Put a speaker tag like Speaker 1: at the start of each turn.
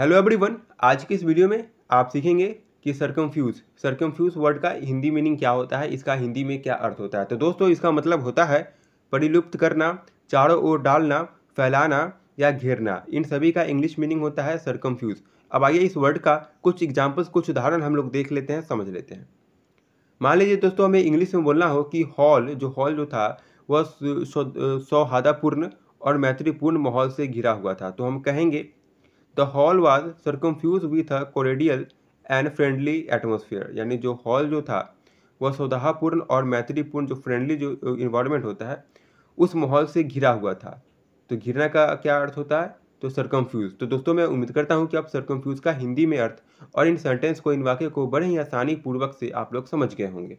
Speaker 1: hello everyone आज के इस वीडियो में आप सीखेंगे कि सरकमफ्यूज सरकमफ्यूज वर्ड का हिंदी मीनिंग क्या होता है इसका हिंदी में क्या अर्थ होता है तो दोस्तों इसका मतलब होता है परिलुप्त करना चारों ओर डालना फैलाना या घेरना इन सभी का इंग्लिश मीनिंग होता है सरकमफ्यूज अब आइए इस वर्ड का कुछ एग्जाम्पल्स कुछ उदाहरण हम लोग देख लेते हैं समझ लेते हैं मान लीजिए दोस्तों हमें इंग्लिश में बोलना हो कि हॉल जो हॉल जो था वह सौहादापूर्ण और मैत्रीपूर्ण माहौल से घिरा हुआ था तो हम कहेंगे the hall was circumfuse with a cordial and friendly atmosphere यानी जो हॉल जो था वह सौदाहपूर्ण और मैत्रीपूर्ण जो फ्रेंडली जो इन्वायरमेंट होता है उस माहौल से घिरा हुआ था तो घिरना का क्या अर्थ होता है तो सरकमफ्यूज तो दोस्तों मैं उम्मीद करता हूँ कि आप सरकमफ्यूज का हिंदी में अर्थ और इन सेंटेंस को इन वाक्य को बड़े ही आसानी पूर्वक से आप लोग समझ गए होंगे